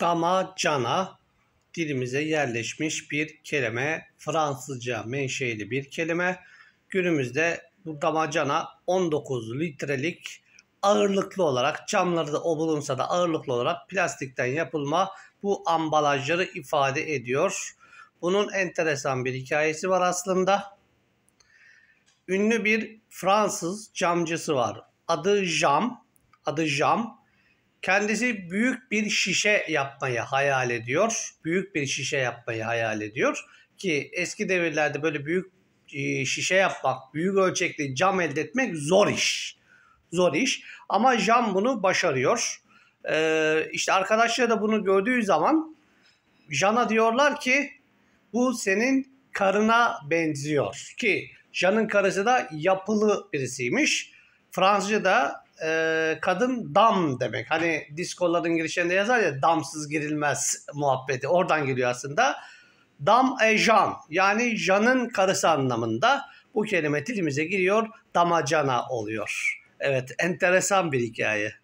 dama cana dilimize yerleşmiş bir kelime. Fransızca menşeli bir kelime. Günümüzde bu damacana 19 litrelik ağırlıklı olarak camları da o bulunsa da ağırlıklı olarak plastikten yapılma bu ambalajları ifade ediyor. Bunun enteresan bir hikayesi var aslında. Ünlü bir Fransız camcısı var. Adı Jam. Adı Jam Kendisi büyük bir şişe yapmayı hayal ediyor. Büyük bir şişe yapmayı hayal ediyor ki eski devirlerde böyle büyük e, şişe yapmak, büyük ölçekli cam elde etmek zor iş. Zor iş. Ama Jean bunu başarıyor. Ee, işte arkadaşları da bunu gördüğü zaman Jean'a diyorlar ki bu senin karına benziyor. Ki Jean'ın karısı da yapılı birisiymiş. Fransızca da e, kadın dam demek. Hani diskoların girişinde yazar ya damsız girilmez muhabbeti. Oradan geliyor aslında. Dam e Jan yani Jan'ın karısı anlamında bu kelime dilimize giriyor damacana oluyor. Evet enteresan bir hikaye.